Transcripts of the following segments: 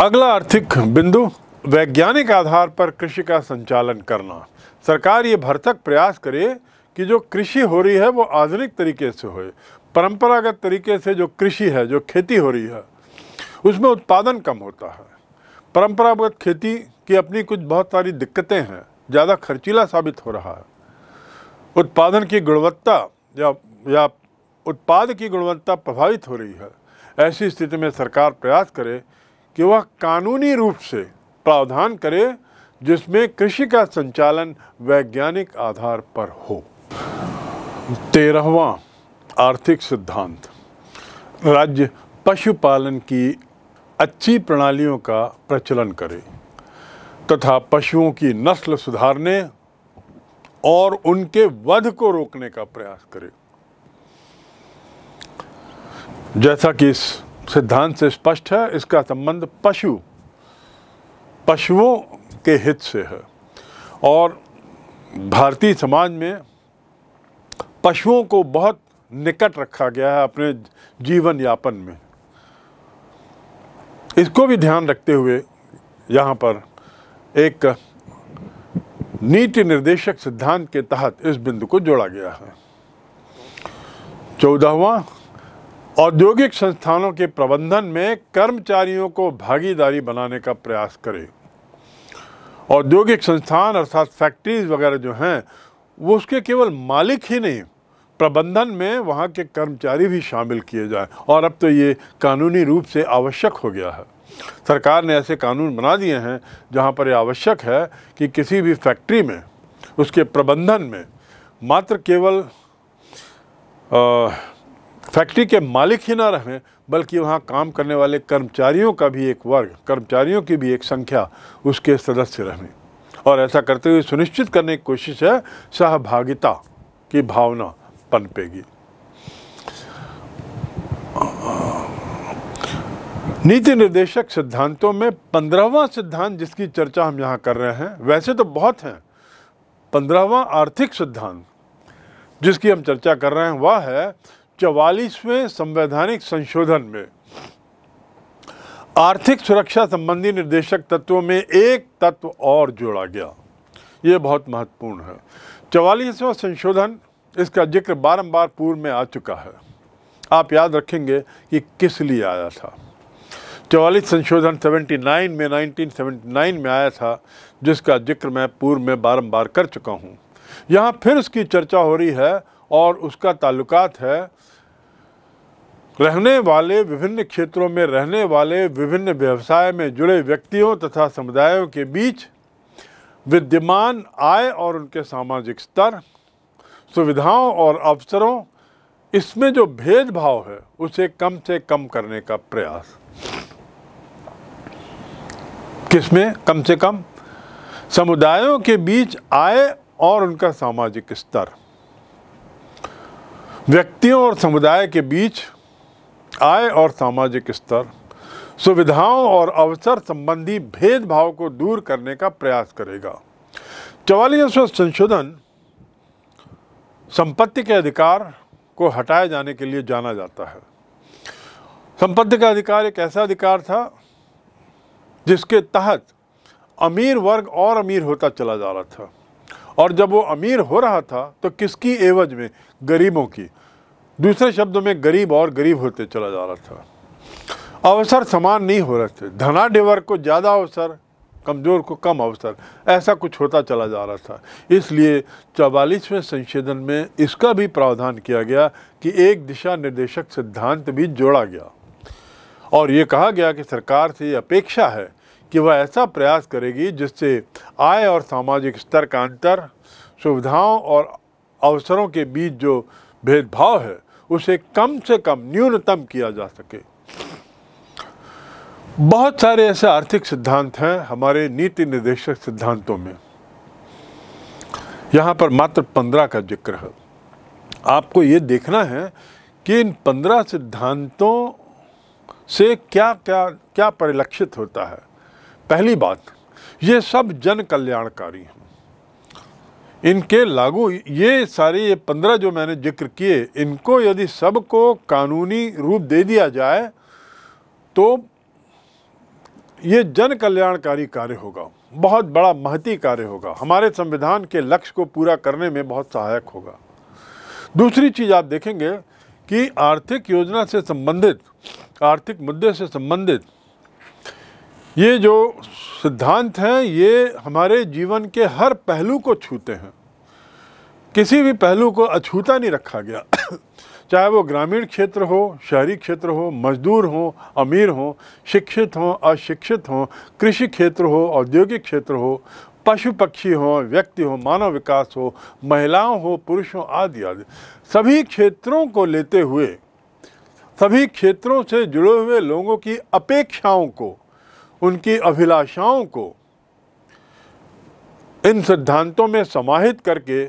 अगला आर्थिक बिंदु वैज्ञानिक आधार पर कृषि का संचालन करना सरकार ये भरतक प्रयास करे कि जो कृषि हो रही है वो आधुनिक तरीके से होए परंपरागत तरीके से जो कृषि है जो खेती हो रही है उसमें उत्पादन कम होता है परंपरागत खेती की अपनी कुछ बहुत सारी दिक्कतें हैं ज़्यादा खर्चीला साबित हो रहा है उत्पादन की गुणवत्ता या या उत्पाद की गुणवत्ता प्रभावित हो रही है ऐसी स्थिति में सरकार प्रयास करे कि वह कानूनी रूप से प्रावधान करे जिसमें कृषि का संचालन वैज्ञानिक आधार पर हो तेरहवा आर्थिक सिद्धांत राज्य पशुपालन की अच्छी प्रणालियों का प्रचलन करे तथा पशुओं की नस्ल सुधारने और उनके वध को रोकने का प्रयास करे जैसा कि इस सिद्धांत से स्पष्ट है इसका संबंध पशु पशुओं के हित से है और भारतीय समाज में पशुओं को बहुत निकट रखा गया है अपने जीवन यापन में इसको भी ध्यान रखते हुए यहाँ पर एक नीति निर्देशक सिद्धांत के तहत इस बिंदु को जोड़ा गया है चौदहवा औद्योगिक संस्थानों के प्रबंधन में कर्मचारियों को भागीदारी बनाने का प्रयास करें औद्योगिक संस्थान अर्थात फैक्ट्रीज वगैरह जो हैं वो उसके केवल मालिक ही नहीं प्रबंधन में वहाँ के कर्मचारी भी शामिल किए जाएं और अब तो ये कानूनी रूप से आवश्यक हो गया है सरकार ने ऐसे कानून बना दिए हैं जहाँ पर यह आवश्यक है कि किसी भी फैक्ट्री में उसके प्रबंधन में मात्र केवल आ, फैक्ट्री के मालिक ही ना रहें बल्कि वहाँ काम करने वाले कर्मचारियों का भी एक वर्ग कर्मचारियों की भी एक संख्या उसके सदस्य रहें और ऐसा करते हुए सुनिश्चित करने की कोशिश है सहभागिता की भावना पनपेगी नीति निर्देशक सिद्धांतों में पंद्रहवा सिद्धांत जिसकी चर्चा हम यहाँ कर रहे हैं वैसे तो बहुत हैं पंद्रहवा आर्थिक सिद्धांत जिसकी हम चर्चा कर रहे हैं वह है चवालीसवें संवैधानिक संशोधन में आर्थिक सुरक्षा संबंधी निर्देशक तत्वों में एक तत्व और जोड़ा गया ये बहुत महत्वपूर्ण है चवालीसवां संशोधन इसका जिक्र बारंबार पूर्व में आ चुका है आप याद रखेंगे कि किस लिए आया था चवालीस संशोधन 79 में 1979 में आया था जिसका जिक्र मैं पूर्व में बारंबार कर चुका हूँ यहाँ फिर उसकी चर्चा हो रही है और उसका ताल्लुकात है रहने वाले विभिन्न क्षेत्रों में रहने वाले विभिन्न व्यवसाय में जुड़े व्यक्तियों तथा समुदायों के बीच विद्यमान आय और उनके सामाजिक स्तर सुविधाओं और अवसरों इसमें जो भेदभाव है उसे कम से कम करने का प्रयास किसमें कम से कम समुदायों के बीच आय और उनका सामाजिक स्तर व्यक्तियों और समुदाय के बीच आय और सामाजिक स्तर सुविधाओं और अवसर संबंधी भेदभाव को दूर करने का प्रयास करेगा चवालीसवें संशोधन संपत्ति के अधिकार को हटाए जाने के लिए जाना जाता है संपत्ति का अधिकार एक ऐसा अधिकार था जिसके तहत अमीर वर्ग और अमीर होता चला जा रहा था और जब वो अमीर हो रहा था तो किसकी एवज में गरीबों की दूसरे शब्दों में गरीब और गरीब होते चला जा रहा था अवसर समान नहीं हो रहे थे धनाढ़ डेवर को ज़्यादा अवसर कमज़ोर को कम अवसर ऐसा कुछ होता चला जा रहा था इसलिए चौवालीसवें संशोधन में इसका भी प्रावधान किया गया कि एक दिशा निर्देशक सिद्धांत भी जोड़ा गया और ये कहा गया कि सरकार से ये अपेक्षा है कि वह ऐसा प्रयास करेगी जिससे आय और सामाजिक स्तर का अंतर सुविधाओं और अवसरों के बीच जो भेदभाव है उसे कम से कम न्यूनतम किया जा सके बहुत सारे ऐसे आर्थिक सिद्धांत हैं हमारे नीति निर्देशक सिद्धांतों में यहाँ पर मात्र पंद्रह का जिक्र है आपको ये देखना है कि इन पंद्रह सिद्धांतों से क्या क्या क्या परिलक्षित होता है पहली बात ये सब जन कल्याणकारी हैं इनके लागू ये सारे ये पंद्रह जो मैंने जिक्र किए इनको यदि सबको कानूनी रूप दे दिया जाए तो ये जन कल्याणकारी कार्य होगा बहुत बड़ा महती कार्य होगा हमारे संविधान के लक्ष्य को पूरा करने में बहुत सहायक होगा दूसरी चीज़ आप देखेंगे कि आर्थिक योजना से संबंधित आर्थिक मुद्दे से संबंधित ये जो सिद्धांत हैं ये हमारे जीवन के हर पहलू को छूते हैं किसी भी पहलू को अछूता नहीं रखा गया चाहे वो ग्रामीण क्षेत्र हो शहरी क्षेत्र हो मजदूर हो अमीर हो शिक्षित हो अशिक्षित हो कृषि क्षेत्र हो औद्योगिक क्षेत्र हो पशु पक्षी हो व्यक्ति हो मानव विकास हो महिलाओं हो पुरुषों आदि आदि सभी क्षेत्रों को लेते हुए सभी क्षेत्रों से जुड़े हुए लोगों की अपेक्षाओं को उनकी अभिलाषाओं को इन सिद्धांतों में समाहित करके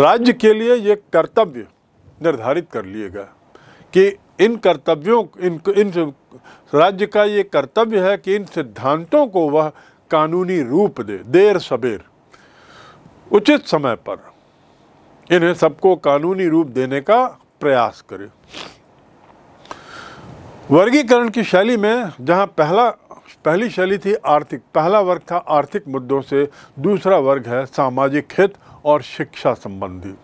राज्य के लिए ये कर्तव्य निर्धारित कर लिए गए कि इन कर्तव्यों इन इन राज्य का ये कर्तव्य है कि इन सिद्धांतों को वह कानूनी रूप दे देर सबेर उचित समय पर इन्हें सबको कानूनी रूप देने का प्रयास करे वर्गीकरण की शैली में जहाँ पहला पहली शैली थी आर्थिक पहला वर्ग था आर्थिक मुद्दों से दूसरा वर्ग है सामाजिक हित और शिक्षा संबंधी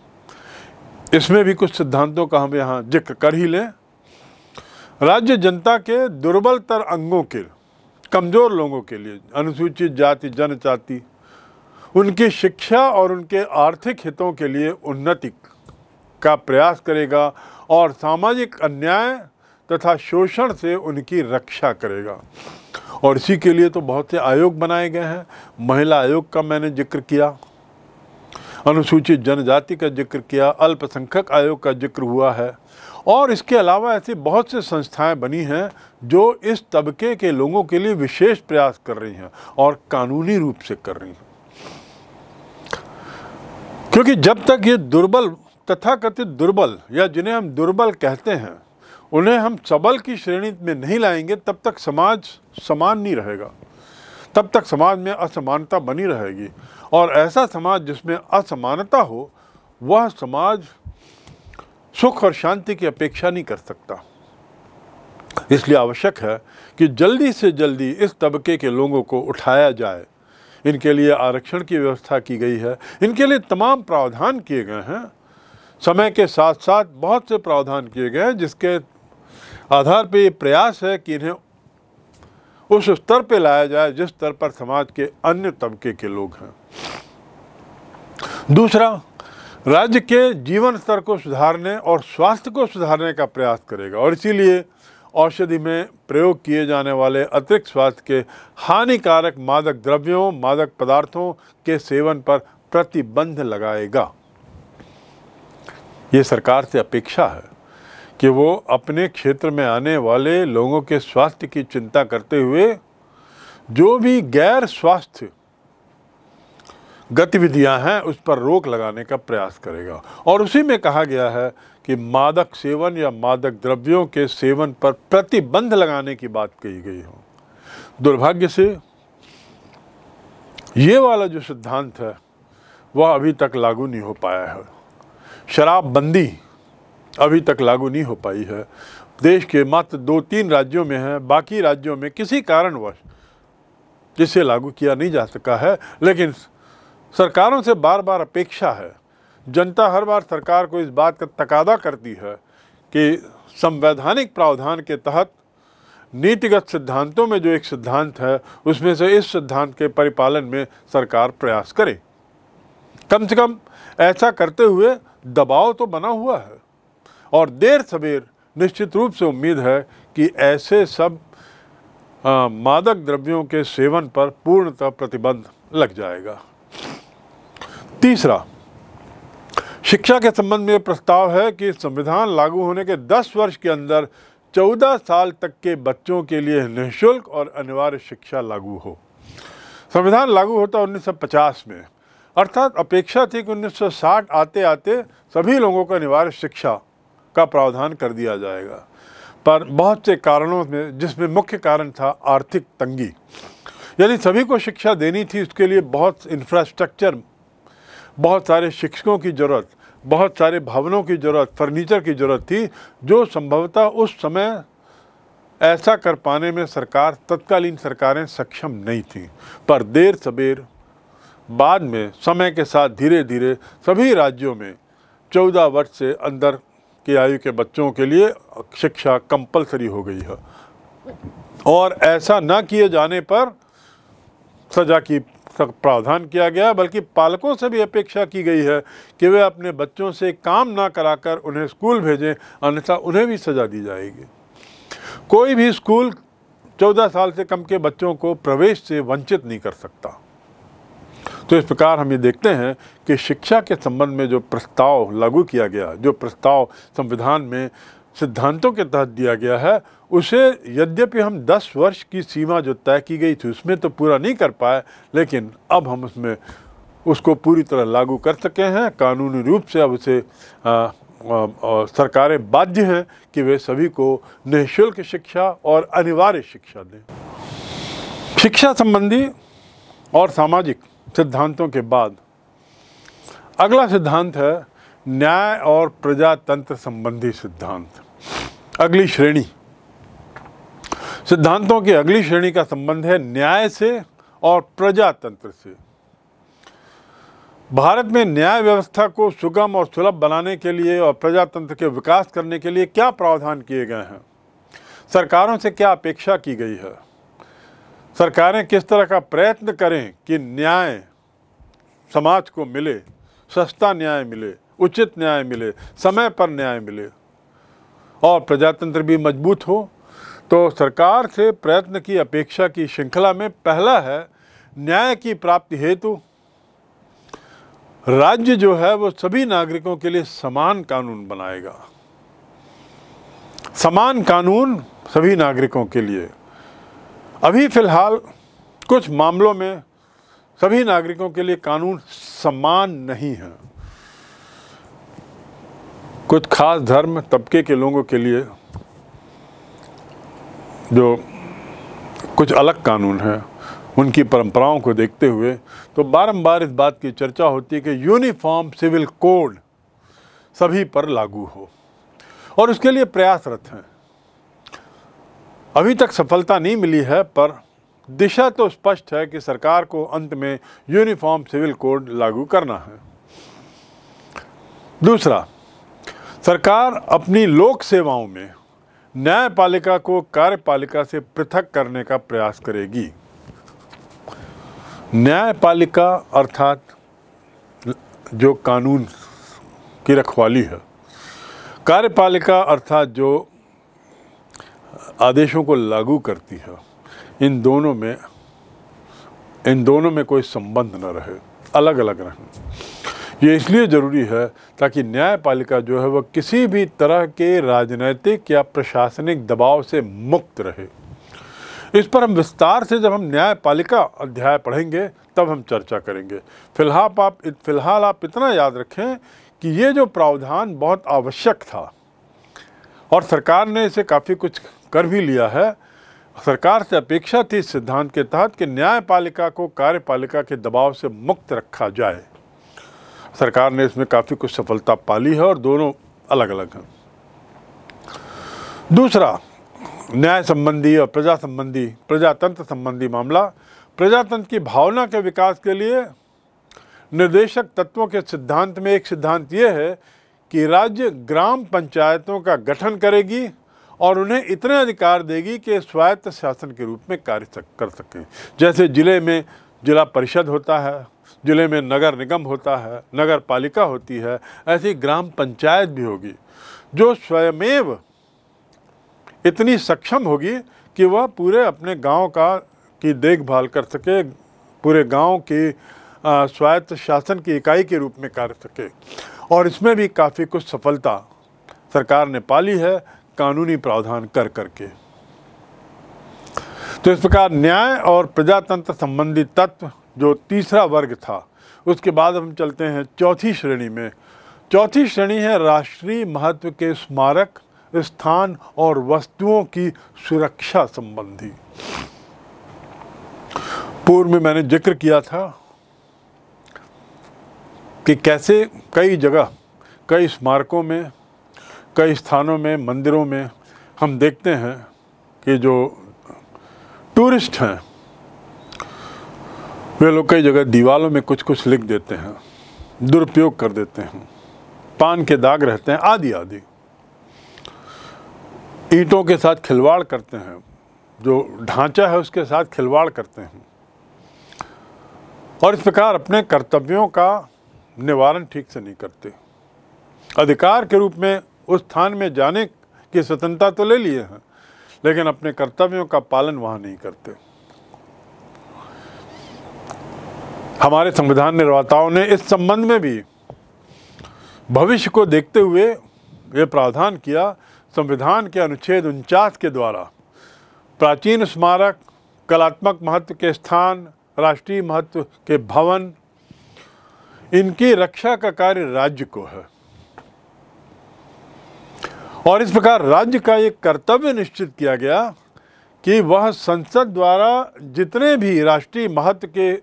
इसमें भी कुछ सिद्धांतों का हम यहाँ जिक्र कर ही लें राज्य जनता के दुर्बलतर अंगों के कमज़ोर लोगों के लिए अनुसूचित जाति जनजाति उनकी शिक्षा और उनके आर्थिक हितों के लिए उन्नति का प्रयास करेगा और सामाजिक अन्याय तथा शोषण से उनकी रक्षा करेगा और इसी के लिए तो बहुत से आयोग बनाए गए हैं महिला आयोग का मैंने जिक्र किया अनुसूचित जनजाति का जिक्र किया अल्पसंख्यक आयोग का जिक्र हुआ है और इसके अलावा ऐसी बहुत से संस्थाएं बनी हैं जो इस तबके के लोगों के लिए विशेष प्रयास कर रही हैं और कानूनी रूप से कर रही हैं क्योंकि जब तक ये दुर्बल तथाकथित दुर्बल या जिन्हें हम दुर्बल कहते हैं उन्हें हम सबल की श्रेणी में नहीं लाएंगे तब तक समाज समान नहीं रहेगा तब तक समाज में असमानता बनी रहेगी और ऐसा समाज जिसमें असमानता हो वह समाज सुख और शांति की अपेक्षा नहीं कर सकता इसलिए आवश्यक है कि जल्दी से जल्दी इस तबके के लोगों को उठाया जाए इनके लिए आरक्षण की व्यवस्था की गई है इनके लिए तमाम प्रावधान किए गए हैं समय के साथ साथ बहुत से प्रावधान किए गए हैं जिसके आधार पर ये प्रयास है कि इन्हें उस स्तर पर लाया जाए जिस स्तर पर समाज के अन्य तबके के लोग हैं दूसरा राज्य के जीवन स्तर को सुधारने और स्वास्थ्य को सुधारने का प्रयास करेगा और इसीलिए औषधि में प्रयोग किए जाने वाले अतिरिक्त स्वास्थ्य के हानिकारक मादक द्रव्यों मादक पदार्थों के सेवन पर प्रतिबंध लगाएगा ये सरकार से अपेक्षा है कि वो अपने क्षेत्र में आने वाले लोगों के स्वास्थ्य की चिंता करते हुए जो भी गैर स्वास्थ्य गतिविधियां हैं उस पर रोक लगाने का प्रयास करेगा और उसी में कहा गया है कि मादक सेवन या मादक द्रव्यों के सेवन पर प्रतिबंध लगाने की बात कही गई हो दुर्भाग्य से ये वाला जो सिद्धांत है वह अभी तक लागू नहीं हो पाया है शराबबंदी अभी तक लागू नहीं हो पाई है देश के मात्र दो तीन राज्यों में है बाकी राज्यों में किसी कारणवश जिसे लागू किया नहीं जा सका है लेकिन सरकारों से बार बार अपेक्षा है जनता हर बार सरकार को इस बात का तकादा करती है कि संवैधानिक प्रावधान के तहत नीतिगत सिद्धांतों में जो एक सिद्धांत है उसमें से इस सिद्धांत के परिपालन में सरकार प्रयास करे कम से कम ऐसा करते हुए दबाव तो बना हुआ है और देर सवेर निश्चित रूप से उम्मीद है कि ऐसे सब आ, मादक द्रव्यों के सेवन पर पूर्णतः प्रतिबंध लग जाएगा तीसरा शिक्षा के संबंध में प्रस्ताव है कि संविधान लागू होने के 10 वर्ष के अंदर 14 साल तक के बच्चों के लिए निःशुल्क और अनिवार्य शिक्षा लागू हो संविधान लागू होता 1950 में अर्थात अपेक्षा थी कि 1960 आते आते सभी लोगों को अनिवार्य शिक्षा का प्रावधान कर दिया जाएगा पर बहुत से कारणों में जिसमें मुख्य कारण था आर्थिक तंगी यानी सभी को शिक्षा देनी थी उसके लिए बहुत इंफ्रास्ट्रक्चर बहुत सारे शिक्षकों की ज़रूरत बहुत सारे भवनों की ज़रूरत फर्नीचर की ज़रूरत थी जो संभवतः उस समय ऐसा कर पाने में सरकार तत्कालीन सरकारें सक्षम नहीं थीं पर देर सबेर बाद में समय के साथ धीरे धीरे सभी राज्यों में चौदह वर्ष से अंदर की आयु के बच्चों के लिए शिक्षा कंपलसरी हो गई है और ऐसा न किए जाने पर सजा की प्रावधान किया गया बल्कि पालकों से भी अपेक्षा की गई है कि वे अपने बच्चों से काम ना कराकर उन्हें स्कूल भेजें अन्यथा उन्हें भी सज़ा दी जाएगी कोई भी स्कूल 14 साल से कम के बच्चों को प्रवेश से वंचित नहीं कर सकता तो इस प्रकार हम ये देखते हैं कि शिक्षा के संबंध में जो प्रस्ताव लागू किया गया जो प्रस्ताव संविधान में सिद्धांतों के तहत दिया गया है उसे यद्यपि हम 10 वर्ष की सीमा जो तय की गई थी उसमें तो पूरा नहीं कर पाए लेकिन अब हम उसमें उसको पूरी तरह लागू कर सके हैं कानूनी रूप से अब उसे आ, सरकारें बाध्य हैं कि वे सभी को निःशुल्क शिक्षा और अनिवार्य शिक्षा दें शिक्षा संबंधी और सामाजिक सिद्धांतों के बाद अगला सिद्धांत है न्याय और प्रजातंत्र संबंधी सिद्धांत अगली श्रेणी सिद्धांतों की अगली श्रेणी का संबंध है न्याय से और प्रजातंत्र से भारत में न्याय व्यवस्था को सुगम और सुलभ बनाने के लिए और प्रजातंत्र के विकास करने के लिए क्या प्रावधान किए गए हैं सरकारों से क्या अपेक्षा की गई है सरकारें किस तरह का प्रयत्न करें कि न्याय समाज को मिले सस्ता न्याय मिले उचित न्याय मिले समय पर न्याय मिले और प्रजातंत्र भी मजबूत हो तो सरकार से प्रयत्न की अपेक्षा की श्रृंखला में पहला है न्याय की प्राप्ति हेतु राज्य जो है वो सभी नागरिकों के लिए समान कानून बनाएगा समान कानून सभी नागरिकों के लिए अभी फ़िलहाल कुछ मामलों में सभी नागरिकों के लिए कानून समान नहीं है कुछ खास धर्म तबके के लोगों के लिए जो कुछ अलग कानून है उनकी परंपराओं को देखते हुए तो बारंबार इस बात की चर्चा होती है कि यूनिफॉर्म सिविल कोड सभी पर लागू हो और उसके लिए प्रयासरत हैं अभी तक सफलता नहीं मिली है पर दिशा तो स्पष्ट है कि सरकार को अंत में यूनिफॉर्म सिविल कोड लागू करना है दूसरा सरकार अपनी लोक सेवाओं में न्यायपालिका को कार्यपालिका से पृथक करने का प्रयास करेगी न्यायपालिका अर्थात जो कानून की रखवाली है कार्यपालिका अर्थात जो आदेशों को लागू करती है इन दोनों में इन दोनों में कोई संबंध न रहे अलग अलग रहें ये इसलिए ज़रूरी है ताकि न्यायपालिका जो है वह किसी भी तरह के राजनैतिक या प्रशासनिक दबाव से मुक्त रहे इस पर हम विस्तार से जब हम न्यायपालिका अध्याय पढ़ेंगे तब हम चर्चा करेंगे फिलहाल आप फिलहाल आप इतना याद रखें कि ये जो प्रावधान बहुत आवश्यक था और सरकार ने इसे काफ़ी कुछ कर भी लिया है सरकार से अपेक्षा थी इस सिद्धांत के तहत कि न्यायपालिका को कार्यपालिका के दबाव से मुक्त रखा जाए सरकार ने इसमें काफ़ी कुछ सफलता पाली है और दोनों अलग अलग हैं दूसरा न्याय संबंधी और प्रजा संबंधी प्रजातंत्र संबंधी मामला प्रजातंत्र की भावना के विकास के लिए निर्देशक तत्वों के सिद्धांत में एक सिद्धांत ये है कि राज्य ग्राम पंचायतों का गठन करेगी और उन्हें इतने अधिकार देगी कि स्वायत्त शासन के रूप में कार्य कर सकें जैसे ज़िले में जिला परिषद होता है ज़िले में नगर निगम होता है नगर पालिका होती है ऐसी ग्राम पंचायत भी होगी जो स्वयमेव इतनी सक्षम होगी कि वह पूरे अपने गांव का की देखभाल कर सके पूरे गांव की स्वायत्त शासन की इकाई के रूप में कार्य सके और इसमें भी काफ़ी कुछ सफलता सरकार ने पाली है कानूनी प्रावधान कर करके तो इस प्रकार न्याय और प्रजातंत्र संबंधी तत्व जो तीसरा वर्ग था उसके बाद हम चलते हैं चौथी श्रेणी में चौथी श्रेणी है राष्ट्रीय महत्व के स्मारक स्थान और वस्तुओं की सुरक्षा संबंधी पूर्व में मैंने जिक्र किया था कि कैसे कई जगह कई स्मारकों में कई स्थानों में मंदिरों में हम देखते हैं कि जो टूरिस्ट हैं वे लोग कई जगह दीवारों में कुछ कुछ लिख देते हैं दुरुपयोग कर देते हैं पान के दाग रहते हैं आदि आदि ईंटों के साथ खिलवाड़ करते हैं जो ढांचा है उसके साथ खिलवाड़ करते हैं और इस प्रकार अपने कर्तव्यों का निवारण ठीक से नहीं करते अधिकार के रूप में उस स्थान में जाने की स्वतंत्रता तो ले लिए हैं लेकिन अपने कर्तव्यों का पालन वहाँ नहीं करते हमारे संविधान निर्माताओं ने इस संबंध में भी भविष्य को देखते हुए ये प्रावधान किया संविधान के अनुच्छेद उनचास के द्वारा प्राचीन स्मारक कलात्मक महत्व के स्थान राष्ट्रीय महत्व के भवन इनकी रक्षा का कार्य राज्य को है और इस प्रकार राज्य का एक कर्तव्य निश्चित किया गया कि वह संसद द्वारा जितने भी राष्ट्रीय महत्व के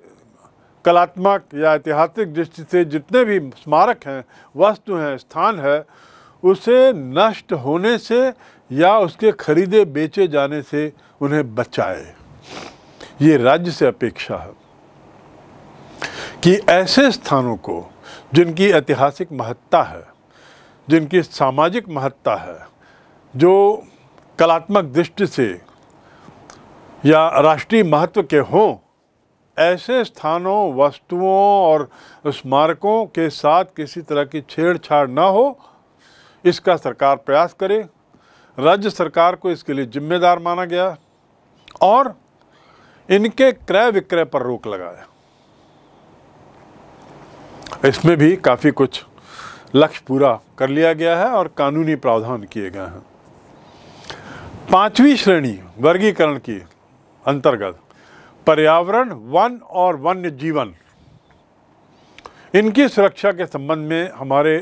कलात्मक या ऐतिहासिक दृष्टि से जितने भी स्मारक हैं वस्तु हैं स्थान है उसे नष्ट होने से या उसके खरीदे बेचे जाने से उन्हें बचाए ये राज्य से अपेक्षा है कि ऐसे स्थानों को जिनकी ऐतिहासिक महत्ता है जिनकी सामाजिक महत्ता है जो कलात्मक दृष्टि से या राष्ट्रीय महत्व के हों ऐसे स्थानों वस्तुओं और स्मारकों के साथ किसी तरह की छेड़छाड़ ना हो इसका सरकार प्रयास करे राज्य सरकार को इसके लिए जिम्मेदार माना गया और इनके क्रय विक्रय पर रोक लगाया इसमें भी काफ़ी कुछ लक्ष्य पूरा कर लिया गया है और कानूनी प्रावधान किए गए हैं पांचवी श्रेणी वर्गीकरण की अंतर्गत पर्यावरण वन और वन्य जीवन इनकी सुरक्षा के संबंध में हमारे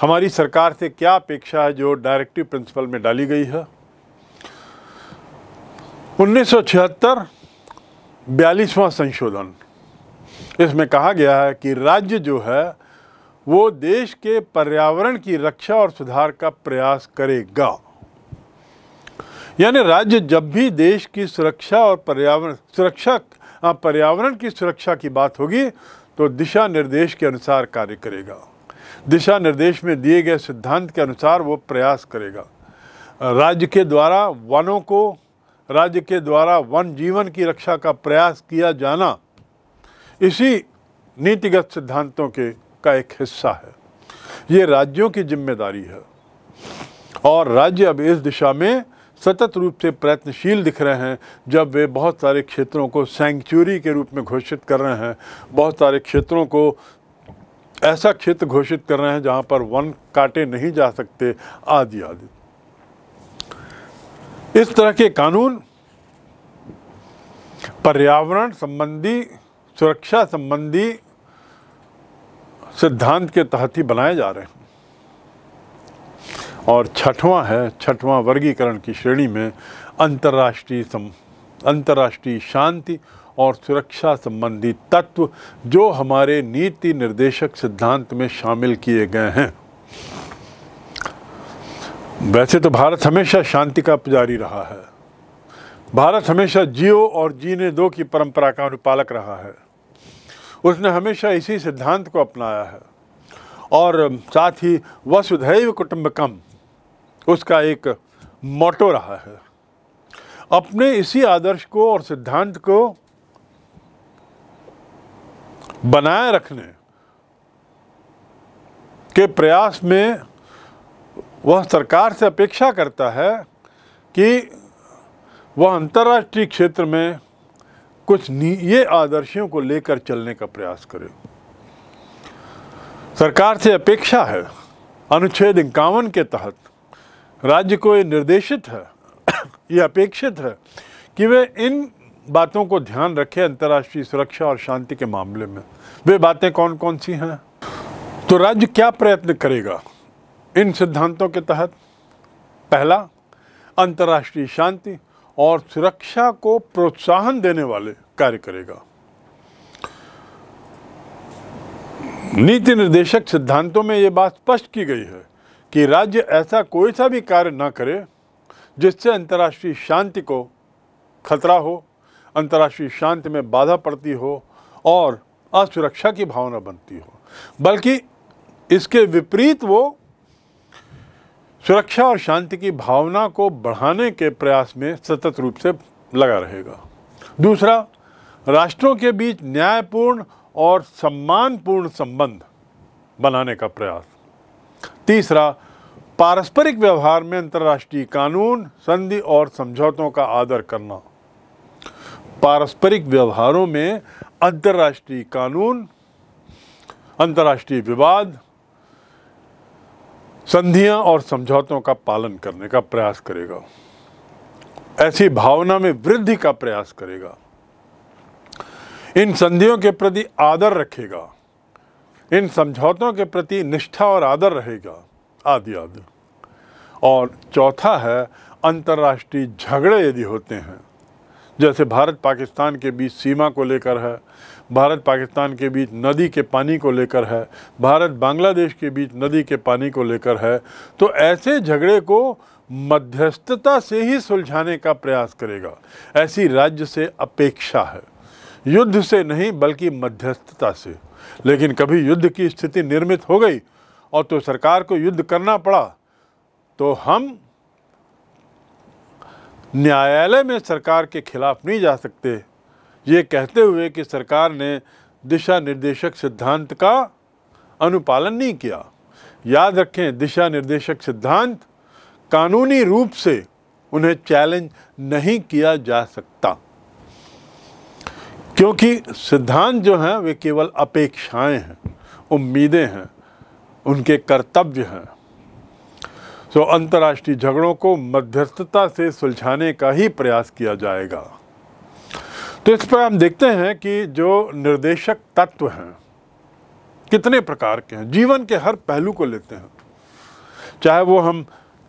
हमारी सरकार से क्या अपेक्षा है जो डायरेक्टिव प्रिंसिपल में डाली गई है 1976 बयालीसवां संशोधन इसमें कहा गया है कि राज्य जो है वो देश के पर्यावरण की रक्षा और सुधार का प्रयास करेगा यानी राज्य जब भी देश की सुरक्षा और पर्यावरण सुरक्षा पर्यावरण की सुरक्षा की बात होगी तो दिशा निर्देश के अनुसार कार्य करेगा दिशा निर्देश में दिए गए सिद्धांत के अनुसार वो प्रयास करेगा राज्य के द्वारा वनों को राज्य के द्वारा वन जीवन की रक्षा का प्रयास किया जाना इसी नीतिगत सिद्धांतों के का एक हिस्सा है ये राज्यों की जिम्मेदारी है और राज्य अब इस दिशा में सतत रूप से प्रयत्नशील दिख रहे हैं जब वे बहुत सारे क्षेत्रों को सेंचुरी के रूप में घोषित कर रहे हैं बहुत सारे क्षेत्रों को ऐसा क्षेत्र घोषित कर रहे हैं जहाँ पर वन काटे नहीं जा सकते आदि आदि इस तरह के कानून पर्यावरण संबंधी सुरक्षा संबंधी सिद्धांत के तहत ही बनाए जा रहे हैं और छठवां है छठवां वर्गीकरण की श्रेणी में अंतर्राष्ट्रीय अंतर्राष्ट्रीय शांति और सुरक्षा संबंधी तत्व जो हमारे नीति निर्देशक सिद्धांत में शामिल किए गए हैं वैसे तो भारत हमेशा शांति का पुजारी रहा है भारत हमेशा जियो और जीने दो की परंपरा का अनुपालक रहा है उसने हमेशा इसी सिद्धांत को अपनाया है और साथ ही वसुधैव कुटुम्बकम उसका एक मोटो रहा है अपने इसी आदर्श को और सिद्धांत को बनाए रखने के प्रयास में वह सरकार से अपेक्षा करता है कि वह अंतर्राष्ट्रीय क्षेत्र में कुछ ये आदर्शों को लेकर चलने का प्रयास करें सरकार से अपेक्षा है अनुच्छेद इक्यावन के तहत राज्य को ये निर्देशित है ये अपेक्षित है कि वे इन बातों को ध्यान रखें अंतर्राष्ट्रीय सुरक्षा और शांति के मामले में वे बातें कौन कौन सी हैं तो राज्य क्या प्रयत्न करेगा इन सिद्धांतों के तहत पहला अंतर्राष्ट्रीय शांति और सुरक्षा को प्रोत्साहन देने वाले कार्य करेगा नीति निर्देशक सिद्धांतों में ये बात स्पष्ट की गई है कि राज्य ऐसा कोई सा भी कार्य ना करे जिससे अंतर्राष्ट्रीय शांति को खतरा हो अंतर्राष्ट्रीय शांति में बाधा पड़ती हो और असुरक्षा की भावना बनती हो बल्कि इसके विपरीत वो सुरक्षा और शांति की भावना को बढ़ाने के प्रयास में सतत रूप से लगा रहेगा दूसरा राष्ट्रों के बीच न्यायपूर्ण और सम्मानपूर्ण संबंध बनाने का प्रयास तीसरा पारस्परिक व्यवहार में अंतर्राष्ट्रीय कानून संधि और समझौतों का आदर करना पारस्परिक व्यवहारों में अंतर्राष्ट्रीय कानून अंतर्राष्ट्रीय विवाद संधियां और समझौतों का पालन करने का प्रयास करेगा ऐसी भावना में वृद्धि का प्रयास करेगा इन संधियों के प्रति आदर रखेगा इन समझौतों के प्रति निष्ठा और आदर रहेगा आदि आदि और चौथा है अंतर्राष्ट्रीय झगड़े यदि होते हैं जैसे भारत पाकिस्तान के बीच सीमा को लेकर है भारत पाकिस्तान के बीच नदी के पानी को लेकर है भारत बांग्लादेश के बीच नदी के पानी को लेकर है तो ऐसे झगड़े को मध्यस्थता से ही सुलझाने का प्रयास करेगा ऐसी राज्य से अपेक्षा है युद्ध से नहीं बल्कि मध्यस्थता से लेकिन कभी युद्ध की स्थिति निर्मित हो गई और तो सरकार को युद्ध करना पड़ा तो हम न्यायालय में सरकार के खिलाफ नहीं जा सकते ये कहते हुए कि सरकार ने दिशा निर्देशक सिद्धांत का अनुपालन नहीं किया याद रखें दिशा निर्देशक सिद्धांत कानूनी रूप से उन्हें चैलेंज नहीं किया जा सकता क्योंकि सिद्धांत जो हैं वे केवल अपेक्षाएं हैं उम्मीदें हैं उनके कर्तव्य हैं तो अंतर्राष्ट्रीय झगड़ों को मध्यस्थता से सुलझाने का ही प्रयास किया जाएगा तो इस पर हम देखते हैं कि जो निर्देशक तत्व हैं कितने प्रकार के हैं जीवन के हर पहलू को लेते हैं चाहे वो हम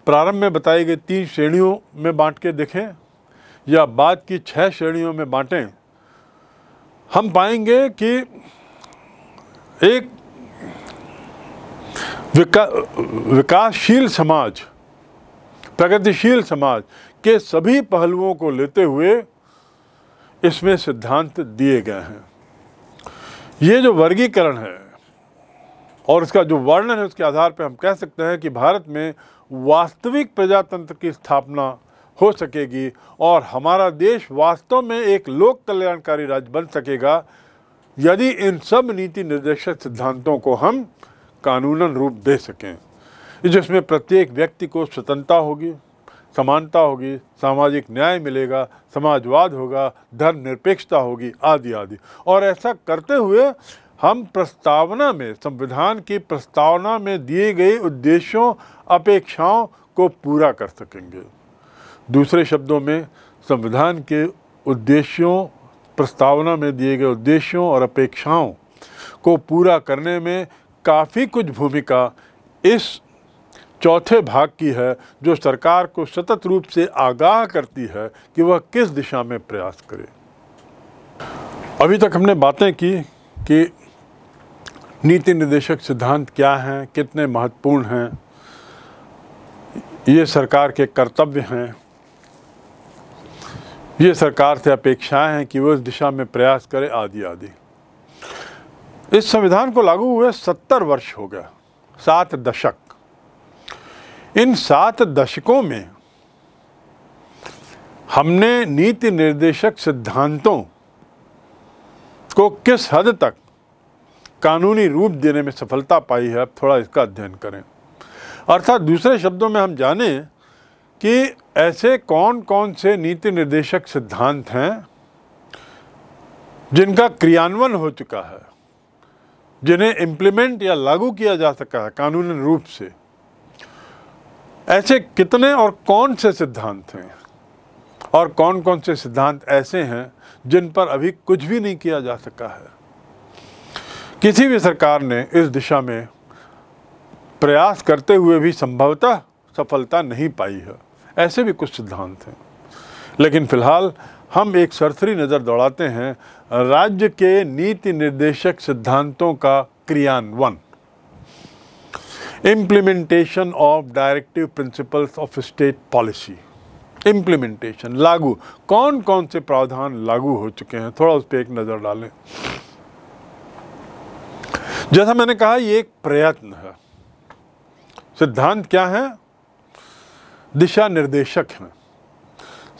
प्रारंभ में बताई गई तीन श्रेणियों में बांट के देखें या बाद की छह श्रेणियों में बांटें हम पाएंगे कि एक विका, विकासशील समाज प्रगतिशील समाज के सभी पहलुओं को लेते हुए इसमें सिद्धांत दिए गए हैं ये जो वर्गीकरण है और इसका जो वर्णन है उसके आधार पर हम कह सकते हैं कि भारत में वास्तविक प्रजातंत्र की स्थापना हो सकेगी और हमारा देश वास्तव में एक लोक कल्याणकारी राज्य बन सकेगा यदि इन सब नीति निर्देशक सिद्धांतों को हम कानूनन रूप दे सकें जिसमें प्रत्येक व्यक्ति को स्वतंत्रता होगी समानता होगी सामाजिक न्याय मिलेगा समाजवाद होगा धर्म निरपेक्षता होगी आदि आदि और ऐसा करते हुए हम प्रस्तावना में संविधान की प्रस्तावना में दिए गए उद्देश्यों अपेक्षाओं को पूरा कर सकेंगे दूसरे शब्दों में संविधान के उद्देश्यों प्रस्तावना में दिए गए उद्देश्यों और अपेक्षाओं को पूरा करने में काफ़ी कुछ भूमिका इस चौथे भाग की है जो सरकार को सतत रूप से आगाह करती है कि वह किस दिशा में प्रयास करे अभी तक हमने बातें की कि नीति निर्देशक सिद्धांत क्या हैं कितने महत्वपूर्ण हैं ये सरकार के कर्तव्य हैं ये सरकार से अपेक्षाएं हैं कि वो इस दिशा में प्रयास करे आदि आदि इस संविधान को लागू हुए सत्तर वर्ष हो गया सात दशक इन सात दशकों में हमने नीति निर्देशक सिद्धांतों को किस हद तक कानूनी रूप देने में सफलता पाई है अब थोड़ा इसका अध्ययन करें अर्थात दूसरे शब्दों में हम जाने कि ऐसे कौन कौन से नीति निर्देशक सिद्धांत हैं जिनका क्रियान्वयन हो चुका है जिन्हें इम्प्लीमेंट या लागू किया जा सका है कानूनी रूप से ऐसे कितने और कौन से सिद्धांत हैं और कौन कौन से सिद्धांत ऐसे हैं जिन पर अभी कुछ भी नहीं किया जा सका है किसी भी सरकार ने इस दिशा में प्रयास करते हुए भी संभवतः सफलता नहीं पाई है ऐसे भी कुछ सिद्धांत हैं लेकिन फिलहाल हम एक सरसरी नज़र दौड़ाते हैं राज्य के नीति निर्देशक सिद्धांतों का क्रियान्वयन implementation of directive principles of state policy implementation लागू कौन कौन से प्रावधान लागू हो चुके हैं थोड़ा उस पर एक नज़र डालें जैसा मैंने कहा ये एक प्रयत्न है सिद्धांत क्या है दिशा निर्देशक हैं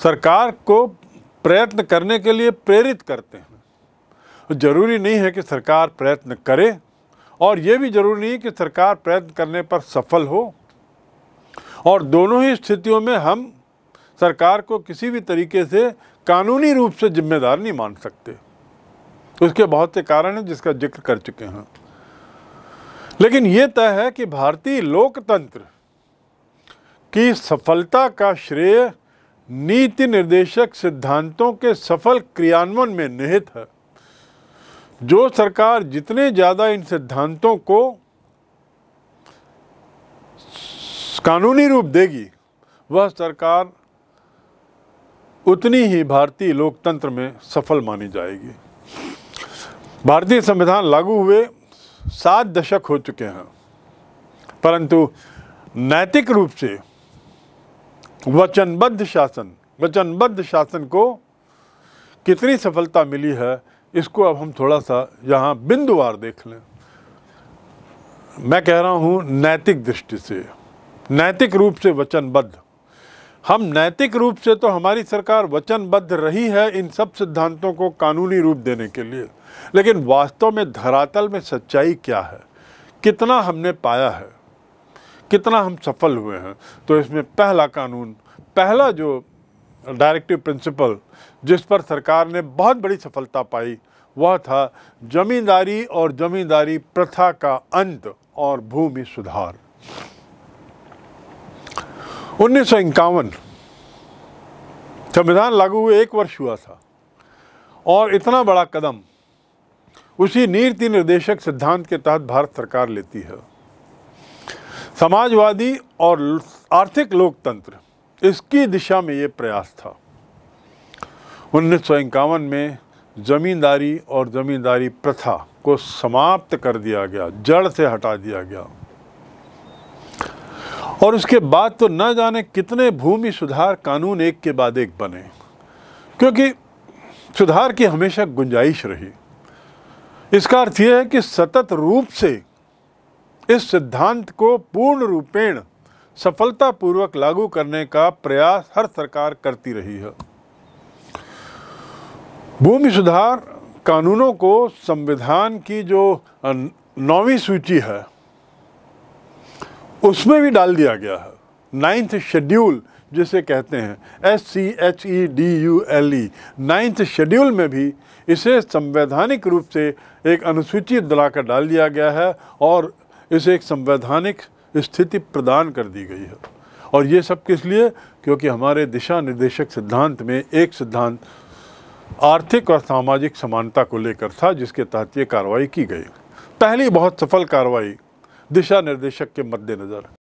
सरकार को प्रयत्न करने के लिए प्रेरित करते हैं जरूरी नहीं है कि सरकार प्रयत्न करे और ये भी जरूरी नहीं कि सरकार प्रयत्न करने पर सफल हो और दोनों ही स्थितियों में हम सरकार को किसी भी तरीके से कानूनी रूप से जिम्मेदार नहीं मान सकते उसके बहुत से कारण हैं जिसका जिक्र कर चुके हैं लेकिन ये तय है कि भारतीय लोकतंत्र की सफलता का श्रेय नीति निर्देशक सिद्धांतों के सफल क्रियान्वयन में निहित है जो सरकार जितने ज़्यादा इन सिद्धांतों को कानूनी रूप देगी वह सरकार उतनी ही भारतीय लोकतंत्र में सफल मानी जाएगी भारतीय संविधान लागू हुए सात दशक हो चुके हैं परंतु नैतिक रूप से वचनबद्ध शासन वचनबद्ध शासन को कितनी सफलता मिली है इसको अब हम थोड़ा सा यहाँ बिंदुवार देख लें मैं कह रहा हूँ नैतिक दृष्टि से नैतिक रूप से वचनबद्ध हम नैतिक रूप से तो हमारी सरकार वचनबद्ध रही है इन सब सिद्धांतों को कानूनी रूप देने के लिए लेकिन वास्तव में धरातल में सच्चाई क्या है कितना हमने पाया है कितना हम सफल हुए हैं तो इसमें पहला कानून पहला जो डायरेक्टिव प्रिंसिपल जिस पर सरकार ने बहुत बड़ी सफलता पाई वह था जमींदारी और जमींदारी प्रथा का अंत और भूमि सुधार उन्नीस संविधान लागू हुए एक वर्ष हुआ था और इतना बड़ा कदम उसी नीति निर्देशक सिद्धांत के तहत भारत सरकार लेती है समाजवादी और आर्थिक लोकतंत्र इसकी दिशा में ये प्रयास था उन्नीस में ज़मींदारी और ज़मींदारी प्रथा को समाप्त कर दिया गया जड़ से हटा दिया गया और उसके बाद तो न जाने कितने भूमि सुधार कानून एक के बाद एक बने क्योंकि सुधार की हमेशा गुंजाइश रही इसका अर्थ यह है कि सतत रूप से इस सिद्धांत को पूर्ण रूपेण सफलतापूर्वक लागू करने का प्रयास हर सरकार करती रही है भूमि सुधार कानूनों को संविधान की जो नौवीं सूची है उसमें भी डाल दिया गया है नाइन्थ शेड्यूल जिसे कहते हैं S C H E D U L E ninth schedule में भी इसे संवैधानिक रूप से एक अनुसूची दिलाकर डाल दिया गया है और इसे एक संवैधानिक स्थिति प्रदान कर दी गई है और ये सब किस लिए क्योंकि हमारे दिशा निर्देशक सिद्धांत में एक सिद्धांत आर्थिक और सामाजिक समानता को लेकर था जिसके तहत ये कार्रवाई की गई पहली बहुत सफल कार्रवाई दिशा निर्देशक के मद्देनज़र